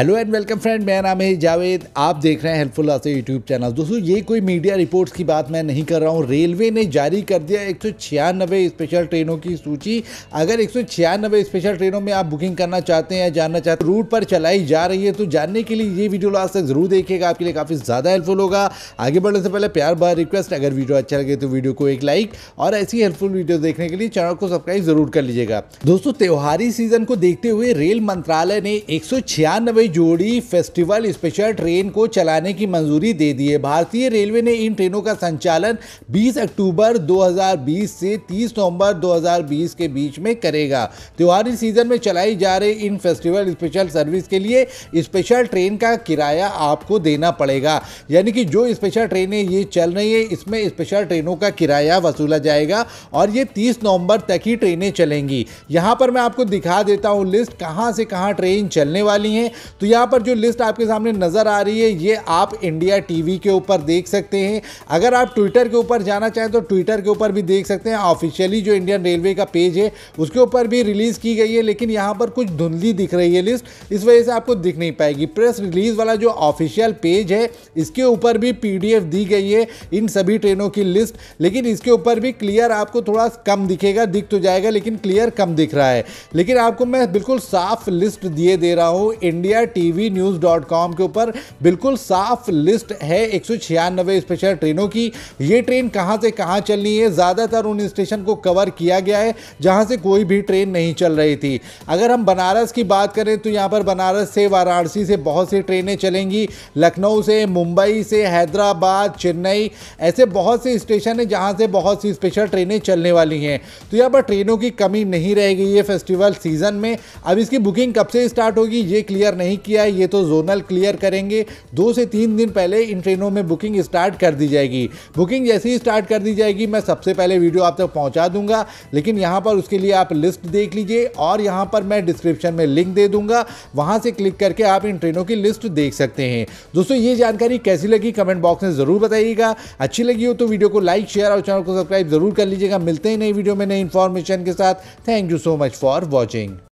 hello and welcome friend मेरा नाम है जावेद आप देख रहे हैं हेल्पफुल आसे यूट्यूब चैनल दोस्तों ये कोई मीडिया रिपोर्ट्स की बात मैं नहीं कर रहा हूँ रेलवे ने जारी कर दिया एक स्पेशल ट्रेनों की सूची अगर एक स्पेशल ट्रेनों में आप बुकिंग करना चाहते हैं या जानना चाहते हैं रूट पर चलाई जा रही है तो जानने के लिए ये वीडियो लास्ट तक जरूर देखिएगा आपके लिए काफ़ी ज़्यादा हेल्पफुल होगा आगे बढ़ने से पहले प्यार बार रिक्वेस्ट अगर वीडियो अच्छा लगे तो वीडियो को एक लाइक और ऐसी हेल्पफुल वीडियो देखने के लिए चैनल को सब्सक्राइब जरूर कर लीजिएगा दोस्तों त्योहारी सीजन को देखते हुए रेल मंत्रालय ने एक जोड़ी फेस्टिवल स्पेशल ट्रेन को चलाने की मंजूरी दे दी है भारतीय रेलवे ने इन ट्रेनों का संचालन 20 अक्टूबर 2020 से 30 नवंबर 2020 के बीच में करेगा त्योहारी सीजन में चलाई जा रही इन फेस्टिवल स्पेशल सर्विस के लिए स्पेशल ट्रेन का किराया आपको देना पड़ेगा यानी कि जो स्पेशल ट्रेनें ये चल रही है इसमें स्पेशल ट्रेनों का किराया वसूला जाएगा और ये तीस नवम्बर तक ही ट्रेनें चलेंगी यहाँ पर मैं आपको दिखा देता हूँ लिस्ट कहाँ से कहाँ ट्रेन चलने वाली हैं तो यहाँ पर जो लिस्ट आपके सामने नज़र आ रही है ये आप इंडिया टीवी के ऊपर देख सकते हैं अगर आप ट्विटर के ऊपर जाना चाहें तो ट्विटर के ऊपर भी देख सकते हैं ऑफिशियली जो इंडियन रेलवे का पेज है उसके ऊपर भी रिलीज़ की गई है लेकिन यहाँ पर कुछ धुंधली दिख रही है लिस्ट इस वजह से आपको दिख नहीं पाएगी प्रेस रिलीज़ वाला जो ऑफिशियल पेज है इसके ऊपर भी पी दी गई है इन सभी ट्रेनों की लिस्ट लेकिन इसके ऊपर भी क्लियर आपको थोड़ा कम दिखेगा दिख तो जाएगा लेकिन क्लियर कम दिख रहा है लेकिन आपको मैं बिल्कुल साफ लिस्ट दिए दे रहा हूँ India TV news dot com के ऊपर बिल्कुल साफ लिस्ट है एक स्पेशल ट्रेनों की ये ट्रेन कहाँ से कहाँ चलनी है ज़्यादातर उन स्टेशन को कवर किया गया है जहाँ से कोई भी ट्रेन नहीं चल रही थी अगर हम बनारस की बात करें तो यहाँ पर बनारस से वाराणसी से बहुत सी ट्रेनें चलेंगी लखनऊ से मुंबई से हैदराबाद चेन्नई ऐसे बहुत से स्टेशन हैं जहाँ से बहुत सी स्पेशल ट्रेनें चलने वाली हैं तो यहाँ पर ट्रेनों की कमी नहीं रह गई है फेस्टिवल सीज़न में अब इसकी बुकिंग कब से स्टार्ट होगी ये क्लियर नहीं किया ये तो जोनल क्लियर करेंगे दो से तीन दिन पहले इन ट्रेनों में बुकिंग स्टार्ट कर दी जाएगी बुकिंग जैसे ही स्टार्ट कर दी जाएगी मैं सबसे पहले वीडियो आप तक तो पहुंचा दूंगा लेकिन यहां पर उसके लिए आप लिस्ट देख लीजिए और यहां पर मैं डिस्क्रिप्शन में लिंक दे दूंगा वहां से क्लिक करके आप इन ट्रेनों की लिस्ट देख सकते हैं दोस्तों ये जानकारी कैसी लगी कमेंट बॉक्स में ज़रूर बताइएगा अच्छी लगी हो तो वीडियो को लाइक शेयर और चैनल को सब्सक्राइब जरूर कर लीजिएगा मिलते हैं नई वीडियो में नई इन्फॉर्मेशन के साथ thank you so much for watching